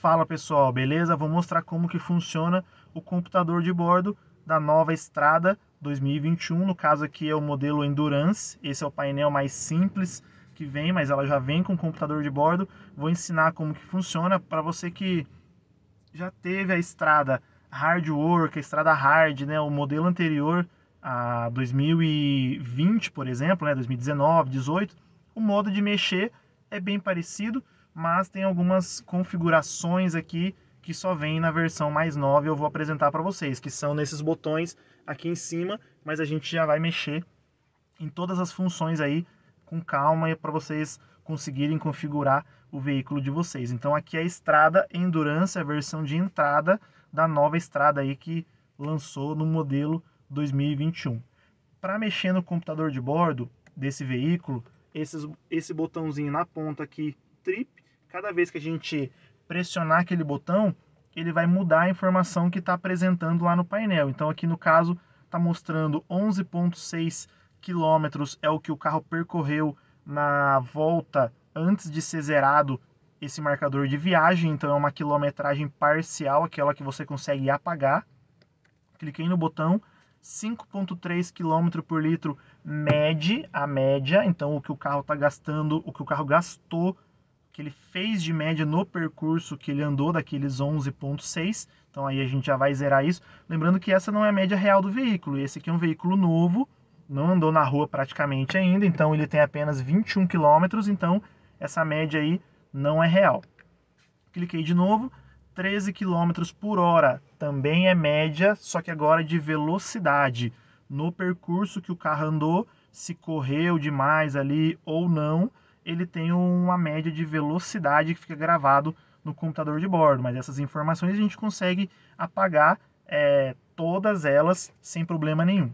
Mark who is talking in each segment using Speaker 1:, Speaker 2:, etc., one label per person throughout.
Speaker 1: Fala pessoal, beleza? Vou mostrar como que funciona o computador de bordo da nova Estrada 2021, no caso aqui é o modelo Endurance, esse é o painel mais simples que vem, mas ela já vem com computador de bordo, vou ensinar como que funciona para você que já teve a Estrada Hard Work, a Estrada Hard, né, o modelo anterior a 2020, por exemplo, né, 2019, 18, o modo de mexer é bem parecido, mas tem algumas configurações aqui que só vem na versão mais nova e eu vou apresentar para vocês, que são nesses botões aqui em cima, mas a gente já vai mexer em todas as funções aí com calma para vocês conseguirem configurar o veículo de vocês. Então aqui é a estrada Endurance, a versão de entrada da nova estrada aí que lançou no modelo 2021. Para mexer no computador de bordo desse veículo, esses, esse botãozinho na ponta aqui, trip, cada vez que a gente pressionar aquele botão, ele vai mudar a informação que está apresentando lá no painel. Então aqui no caso está mostrando 11.6 quilômetros é o que o carro percorreu na volta antes de ser zerado esse marcador de viagem, então é uma quilometragem parcial, aquela que você consegue apagar. Cliquei no botão, 5.3 km por litro mede a média, então o que o carro está gastando, o que o carro gastou que ele fez de média no percurso que ele andou daqueles 11.6. Então aí a gente já vai zerar isso. Lembrando que essa não é a média real do veículo. Esse aqui é um veículo novo, não andou na rua praticamente ainda, então ele tem apenas 21 km, então essa média aí não é real. Cliquei de novo, 13 km por hora também é média, só que agora de velocidade. No percurso que o carro andou, se correu demais ali ou não, ele tem uma média de velocidade que fica gravado no computador de bordo, mas essas informações a gente consegue apagar é, todas elas sem problema nenhum.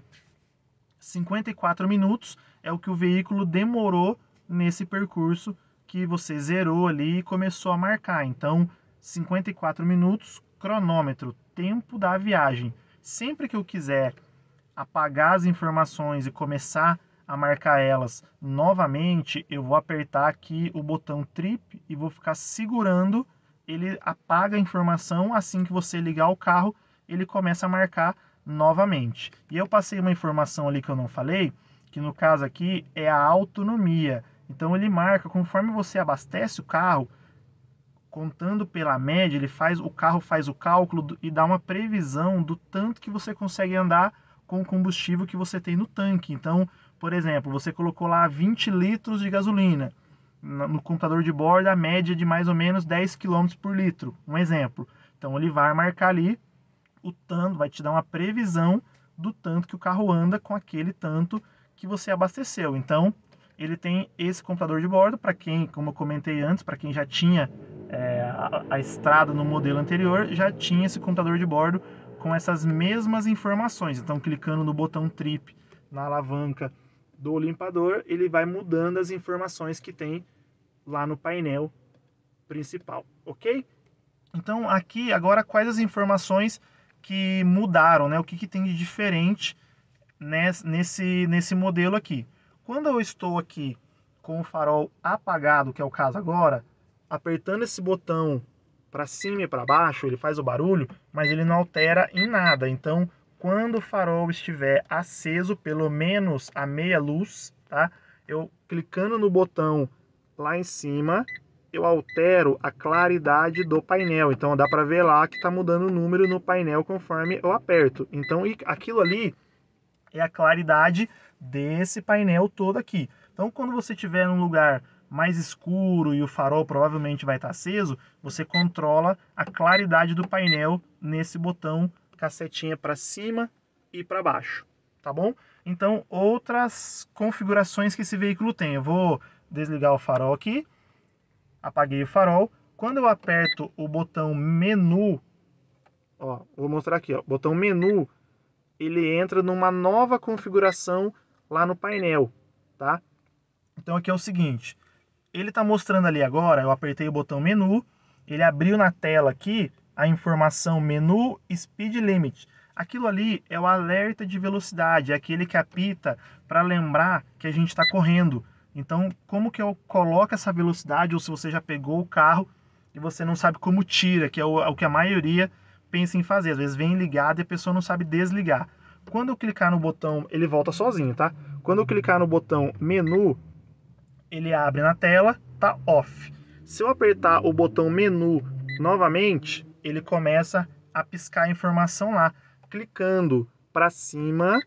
Speaker 1: 54 minutos é o que o veículo demorou nesse percurso que você zerou ali e começou a marcar. Então, 54 minutos, cronômetro, tempo da viagem. Sempre que eu quiser apagar as informações e começar a a marcar elas novamente, eu vou apertar aqui o botão trip e vou ficar segurando. Ele apaga a informação, assim que você ligar o carro, ele começa a marcar novamente. E eu passei uma informação ali que eu não falei, que no caso aqui é a autonomia. Então ele marca, conforme você abastece o carro, contando pela média, ele faz o carro faz o cálculo e dá uma previsão do tanto que você consegue andar com o combustível que você tem no tanque. Então, por exemplo, você colocou lá 20 litros de gasolina. No computador de bordo, a média de mais ou menos 10 km por litro. Um exemplo. Então ele vai marcar ali o tanto, vai te dar uma previsão do tanto que o carro anda com aquele tanto que você abasteceu. Então, ele tem esse computador de bordo para quem, como eu comentei antes, para quem já tinha é, a, a, estrada no modelo anterior, já tinha esse computador de bordo com essas mesmas informações. Então, clicando no botão trip na alavanca do limpador, ele vai mudando as informações que tem lá no painel principal, ok? Então aqui agora quais as informações que mudaram, né? O que, que tem de diferente nesse, nesse modelo aqui. Quando eu estou aqui com o farol apagado, que é o caso agora, apertando esse botão para cima e para baixo, ele faz o barulho, mas ele não altera em nada. Então, quando o farol estiver aceso, pelo menos a meia luz, tá? Eu clicando no botão lá em cima, eu altero a claridade do painel. Então dá para ver lá que está mudando o número no painel conforme eu aperto. Então aquilo ali é a claridade desse painel todo aqui. Então quando você estiver num lugar mais escuro e o farol provavelmente vai estar tá aceso, você controla a claridade do painel nesse botão cacetinha para cima e para baixo, tá bom? Então, outras configurações que esse veículo tem. Eu vou desligar o farol aqui, apaguei o farol. Quando eu aperto o botão menu, ó, vou mostrar aqui, ó, botão menu, ele entra numa nova configuração lá no painel, tá? Então aqui é o seguinte, ele está mostrando ali agora, eu apertei o botão menu, ele abriu na tela aqui a informação menu speed limit. Aquilo ali é o alerta de velocidade, é aquele que apita para lembrar que a gente está correndo. Então, como que eu coloco essa velocidade, ou se você já pegou o carro e você não sabe como tira, que é o, é o que a maioria pensa em fazer. Às vezes vem ligado e a pessoa não sabe desligar. Quando eu clicar no botão, ele volta sozinho, tá? Quando eu clicar no botão menu, ele abre na tela, tá off. Se eu apertar o botão menu novamente, ele começa a piscar a informação lá. Clicando para cima,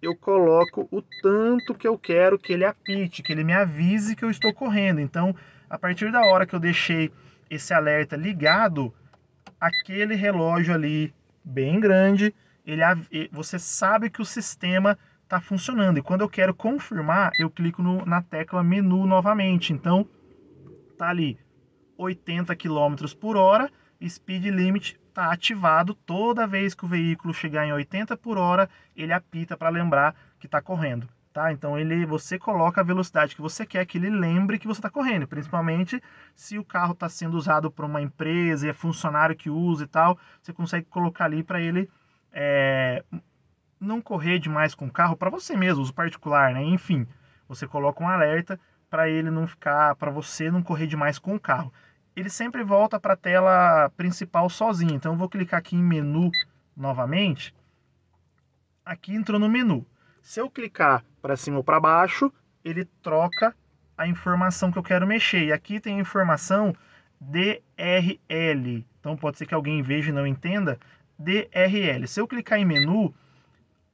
Speaker 1: eu coloco o tanto que eu quero que ele apite, que ele me avise que eu estou correndo. Então, a partir da hora que eu deixei esse alerta ligado, aquele relógio ali bem grande, ele, você sabe que o sistema está funcionando. E quando eu quero confirmar, eu clico no, na tecla menu novamente. Então, tá ali 80 km por hora speed limit está ativado toda vez que o veículo chegar em 80 por hora, ele apita para lembrar que está correndo. Tá? Então ele, você coloca a velocidade que você quer que ele lembre que você está correndo, principalmente se o carro está sendo usado por uma empresa e é funcionário que usa e tal, você consegue colocar ali para ele é, não correr demais com o carro para você mesmo, uso particular, né? Enfim, você coloca um alerta para ele não ficar, para você não correr demais com o carro ele sempre volta para a tela principal sozinho. Então eu vou clicar aqui em menu novamente. Aqui entrou no menu. Se eu clicar para cima ou para baixo, ele troca a informação que eu quero mexer. E aqui tem a informação DRL. Então pode ser que alguém veja e não entenda. DRL. Se eu clicar em menu,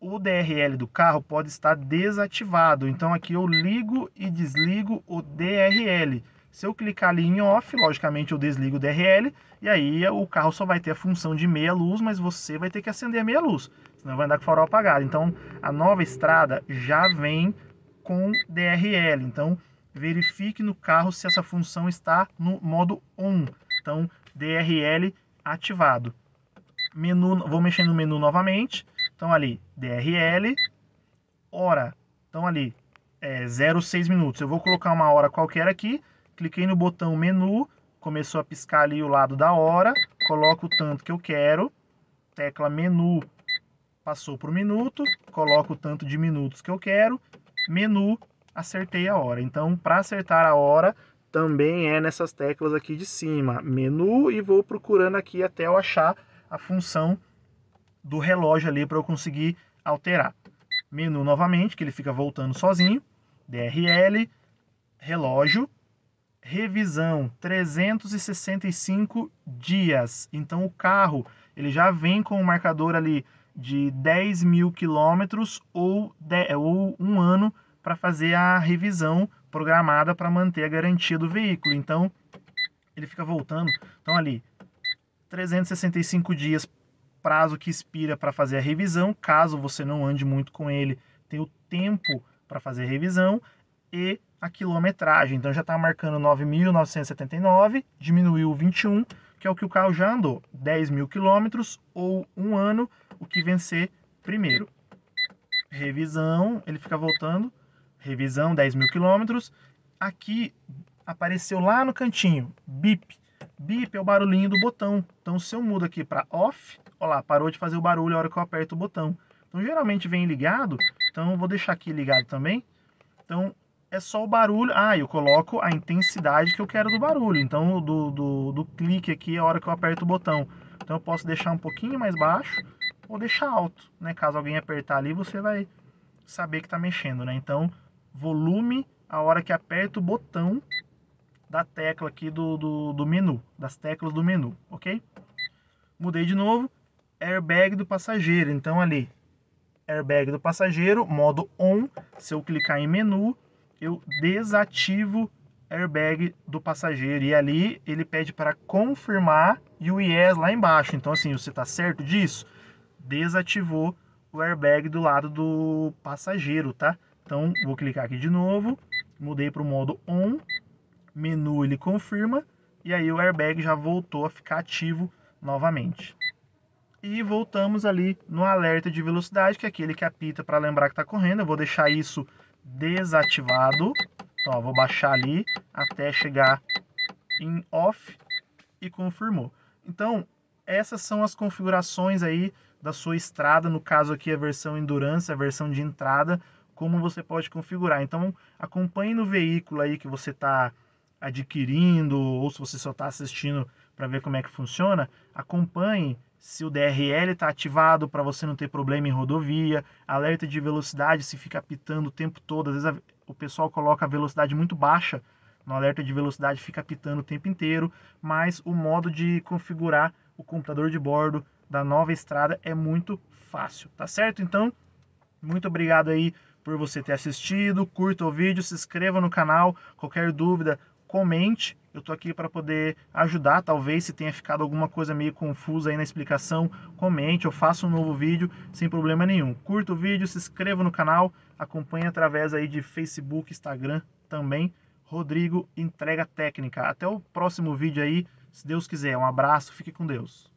Speaker 1: o DRL do carro pode estar desativado. Então aqui eu ligo e desligo o DRL. Se eu clicar ali em off, logicamente eu desligo o DRL e aí o carro só vai ter a função de meia luz, mas você vai ter que acender a meia luz, senão vai andar com o farol apagado. Então a nova estrada já vem com DRL, então verifique no carro se essa função está no modo on, então DRL ativado. Menu, vou mexer no menu novamente, então ali DRL, hora, então ali é 0,6 minutos, eu vou colocar uma hora qualquer aqui, cliquei no botão menu, começou a piscar ali o lado da hora, coloco o tanto que eu quero, tecla menu, passou para o minuto, coloco o tanto de minutos que eu quero, menu, acertei a hora. Então, para acertar a hora, também é nessas teclas aqui de cima, menu, e vou procurando aqui até eu achar a função do relógio ali para eu conseguir alterar. Menu novamente, que ele fica voltando sozinho, DRL, relógio, revisão, 365 dias. Então o carro ele já vem com o um marcador ali de 10 mil quilômetros ou, ou um ano para fazer a revisão programada para manter a garantia do veículo. Então ele fica voltando. Então ali 365 dias prazo que expira para fazer a revisão, caso você não ande muito com ele, tem o tempo para fazer a revisão e a quilometragem. Então já está marcando 9.979, diminuiu 21, que é o que o carro já andou, 10 mil quilômetros ou um ano, o que vencer primeiro. Revisão, ele fica voltando, revisão 10 mil quilômetros. Aqui apareceu lá no cantinho, bip. Bip é o barulhinho do botão. Então se eu mudo aqui para off, olha lá, parou de fazer o barulho a hora que eu aperto o botão. Então geralmente vem ligado, então vou deixar aqui ligado também. Então é só o barulho. Ah, eu coloco a intensidade que eu quero do barulho. Então, do, do, do clique aqui é a hora que eu aperto o botão. Então, eu posso deixar um pouquinho mais baixo ou deixar alto, né? Caso alguém apertar ali, você vai saber que está mexendo, né? Então, volume a hora que aperta o botão da tecla aqui do, do, do menu, das teclas do menu, ok? Mudei de novo, airbag do passageiro. Então, ali, airbag do passageiro, modo on. Se eu clicar em menu, eu desativo airbag do passageiro. E ali ele pede para confirmar e o yes lá embaixo. Então, assim, você está certo disso? Desativou o airbag do lado do passageiro, tá? Então, vou clicar aqui de novo, mudei para o modo on, menu ele confirma, e aí o airbag já voltou a ficar ativo novamente. E voltamos ali no alerta de velocidade, que é aquele que apita para lembrar que está correndo. Eu vou deixar isso desativado. Então, ó, vou baixar ali até chegar em off e confirmou. Então, essas são as configurações aí da sua estrada, no caso aqui a versão Endurance, a versão de entrada, como você pode configurar. Então, acompanhe no veículo aí que você está adquirindo, ou se você só está assistindo para ver como é que funciona, acompanhe se o DRL está ativado para você não ter problema em rodovia, alerta de velocidade se fica pitando o tempo todo. Às vezes a, o pessoal coloca a velocidade muito baixa no alerta de velocidade, fica pitando o tempo inteiro, mas o modo de configurar o computador de bordo da nova estrada é muito fácil, tá certo? Então, muito obrigado aí por você ter assistido, curta o vídeo, se inscreva no canal, qualquer dúvida, comente eu estou aqui para poder ajudar, talvez se tenha ficado alguma coisa meio confusa aí na explicação, comente, eu faço um novo vídeo sem problema nenhum. Curta o vídeo, se inscreva no canal, acompanhe através aí de Facebook, Instagram também. Rodrigo Entrega Técnica. Até o próximo vídeo aí, se Deus quiser. Um abraço, fique com Deus.